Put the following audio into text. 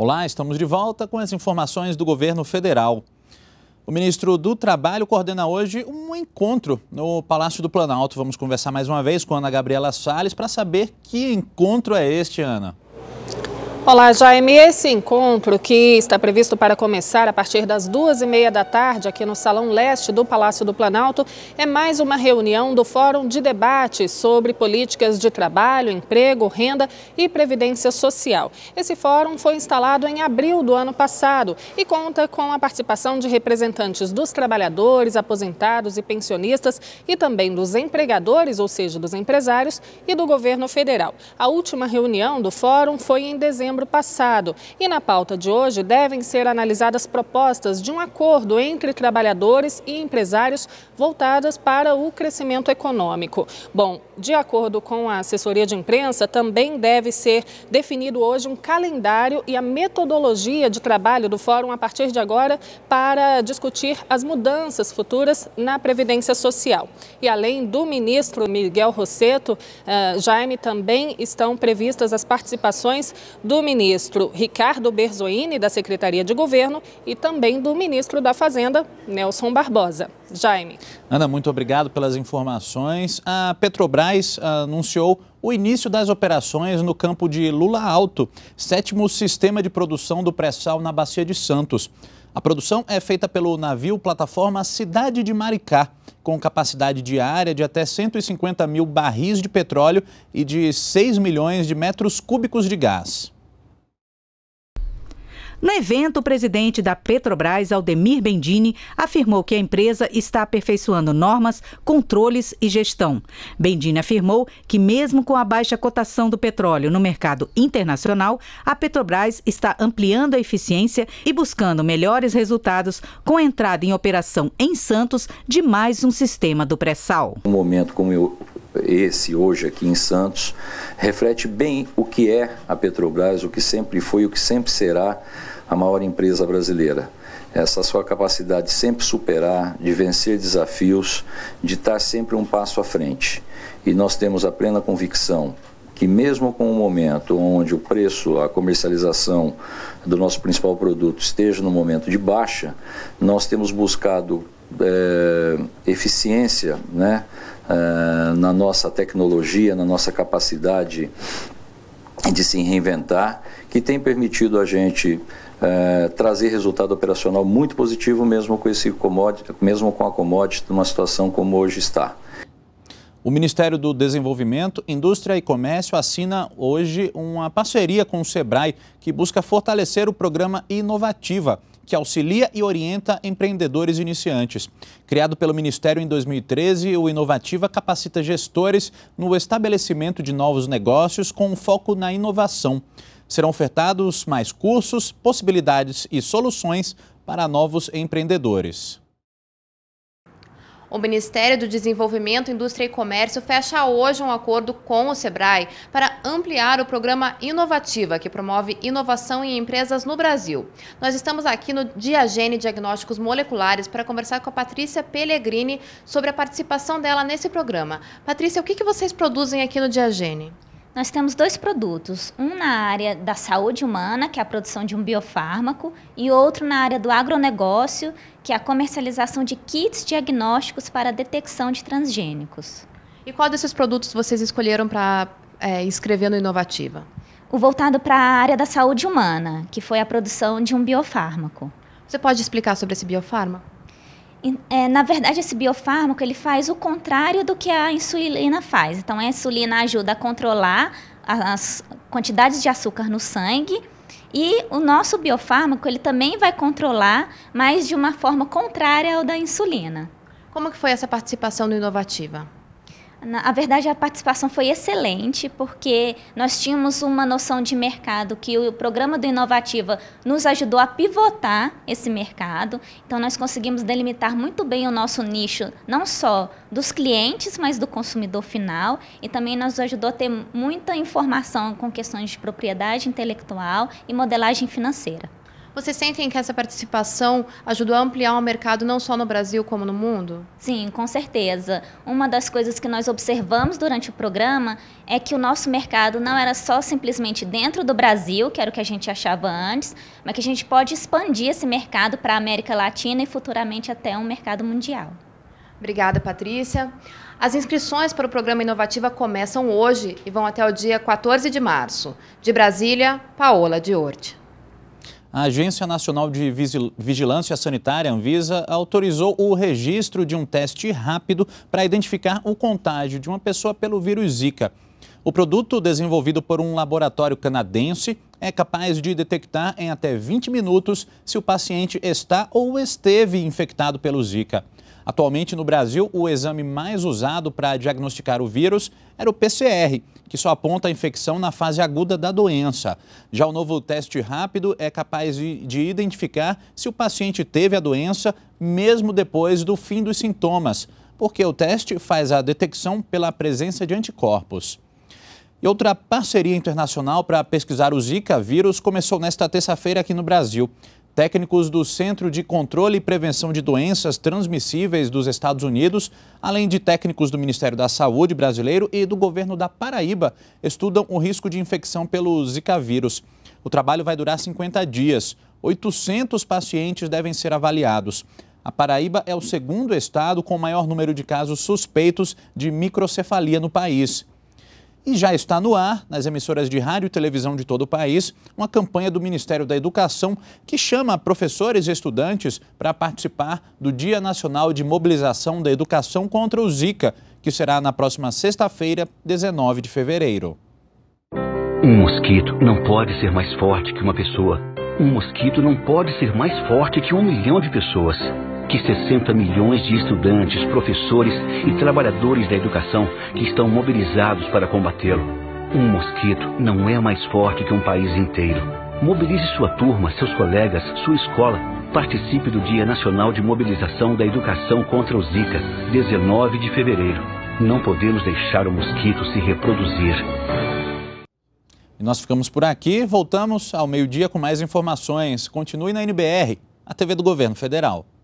Olá, estamos de volta com as informações do governo federal. O ministro do Trabalho coordena hoje um encontro no Palácio do Planalto. Vamos conversar mais uma vez com Ana Gabriela Salles para saber que encontro é este, Ana. Olá, Jaime. Esse encontro que está previsto para começar a partir das duas e meia da tarde aqui no Salão Leste do Palácio do Planalto é mais uma reunião do Fórum de Debate sobre Políticas de Trabalho, Emprego, Renda e Previdência Social. Esse fórum foi instalado em abril do ano passado e conta com a participação de representantes dos trabalhadores, aposentados e pensionistas e também dos empregadores, ou seja, dos empresários, e do governo federal. A última reunião do fórum foi em dezembro setembro passado. E na pauta de hoje devem ser analisadas propostas de um acordo entre trabalhadores e empresários voltadas para o crescimento econômico. Bom, de acordo com a assessoria de imprensa, também deve ser definido hoje um calendário e a metodologia de trabalho do fórum a partir de agora para discutir as mudanças futuras na Previdência Social. E além do ministro Miguel Rosseto, eh, Jaime, também estão previstas as participações do do ministro Ricardo Berzoini, da Secretaria de Governo, e também do ministro da Fazenda, Nelson Barbosa. Jaime. Ana, muito obrigado pelas informações. A Petrobras ah, anunciou o início das operações no campo de Lula Alto, sétimo sistema de produção do pré-sal na Bacia de Santos. A produção é feita pelo navio plataforma Cidade de Maricá, com capacidade diária de até 150 mil barris de petróleo e de 6 milhões de metros cúbicos de gás. No evento, o presidente da Petrobras, Aldemir Bendini, afirmou que a empresa está aperfeiçoando normas, controles e gestão. Bendini afirmou que, mesmo com a baixa cotação do petróleo no mercado internacional, a Petrobras está ampliando a eficiência e buscando melhores resultados com a entrada em operação em Santos de mais um sistema do pré-sal. Um momento como eu esse hoje aqui em Santos, reflete bem o que é a Petrobras, o que sempre foi, o que sempre será a maior empresa brasileira essa sua capacidade de sempre superar, de vencer desafios, de estar sempre um passo à frente. E nós temos a plena convicção que mesmo com o momento onde o preço, a comercialização do nosso principal produto esteja no momento de baixa, nós temos buscado é, eficiência, né? Eh, na nossa tecnologia, na nossa capacidade de se reinventar, que tem permitido a gente uh, trazer resultado operacional muito positivo mesmo com esse commodity, mesmo com a commodity numa situação como hoje está. O Ministério do Desenvolvimento, Indústria e Comércio assina hoje uma parceria com o Sebrae que busca fortalecer o programa Inovativa que auxilia e orienta empreendedores iniciantes. Criado pelo Ministério em 2013, o Inovativa capacita gestores no estabelecimento de novos negócios com foco na inovação. Serão ofertados mais cursos, possibilidades e soluções para novos empreendedores. O Ministério do Desenvolvimento, Indústria e Comércio fecha hoje um acordo com o SEBRAE para ampliar o programa Inovativa, que promove inovação em empresas no Brasil. Nós estamos aqui no Diagene Diagnósticos Moleculares para conversar com a Patrícia Pellegrini sobre a participação dela nesse programa. Patrícia, o que vocês produzem aqui no Diagene? Nós temos dois produtos, um na área da saúde humana, que é a produção de um biofármaco, e outro na área do agronegócio, que é a comercialização de kits diagnósticos para detecção de transgênicos. E qual desses produtos vocês escolheram para é, escrever no Inovativa? O voltado para a área da saúde humana, que foi a produção de um biofármaco. Você pode explicar sobre esse biofármaco? É, na verdade, esse biofármaco ele faz o contrário do que a insulina faz. Então, a insulina ajuda a controlar as quantidades de açúcar no sangue e o nosso biofármaco ele também vai controlar, mas de uma forma contrária ao da insulina. Como que foi essa participação do Inovativa? Na verdade, a participação foi excelente, porque nós tínhamos uma noção de mercado que o programa do Inovativa nos ajudou a pivotar esse mercado. Então, nós conseguimos delimitar muito bem o nosso nicho, não só dos clientes, mas do consumidor final. E também nos ajudou a ter muita informação com questões de propriedade intelectual e modelagem financeira. Vocês sentem que essa participação ajudou a ampliar o mercado não só no Brasil como no mundo? Sim, com certeza. Uma das coisas que nós observamos durante o programa é que o nosso mercado não era só simplesmente dentro do Brasil, que era o que a gente achava antes, mas que a gente pode expandir esse mercado para a América Latina e futuramente até um mercado mundial. Obrigada, Patrícia. As inscrições para o programa Inovativa começam hoje e vão até o dia 14 de março. De Brasília, Paola Diorte a Agência Nacional de Vigilância Sanitária, Anvisa, autorizou o registro de um teste rápido para identificar o contágio de uma pessoa pelo vírus Zika. O produto, desenvolvido por um laboratório canadense, é capaz de detectar em até 20 minutos se o paciente está ou esteve infectado pelo Zika. Atualmente, no Brasil, o exame mais usado para diagnosticar o vírus era o PCR, que só aponta a infecção na fase aguda da doença. Já o novo teste rápido é capaz de identificar se o paciente teve a doença mesmo depois do fim dos sintomas, porque o teste faz a detecção pela presença de anticorpos. E outra parceria internacional para pesquisar o Zika vírus começou nesta terça-feira aqui no Brasil. Técnicos do Centro de Controle e Prevenção de Doenças Transmissíveis dos Estados Unidos, além de técnicos do Ministério da Saúde brasileiro e do governo da Paraíba, estudam o risco de infecção pelo Zika vírus. O trabalho vai durar 50 dias. 800 pacientes devem ser avaliados. A Paraíba é o segundo estado com maior número de casos suspeitos de microcefalia no país. E já está no ar, nas emissoras de rádio e televisão de todo o país, uma campanha do Ministério da Educação que chama professores e estudantes para participar do Dia Nacional de Mobilização da Educação contra o Zika, que será na próxima sexta-feira, 19 de fevereiro. Um mosquito não pode ser mais forte que uma pessoa. Um mosquito não pode ser mais forte que um milhão de pessoas. Que 60 milhões de estudantes, professores e trabalhadores da educação que estão mobilizados para combatê-lo. Um mosquito não é mais forte que um país inteiro. Mobilize sua turma, seus colegas, sua escola. Participe do Dia Nacional de Mobilização da Educação contra o Zika, 19 de fevereiro. Não podemos deixar o mosquito se reproduzir. E nós ficamos por aqui, voltamos ao meio-dia com mais informações. Continue na NBR, a TV do Governo Federal.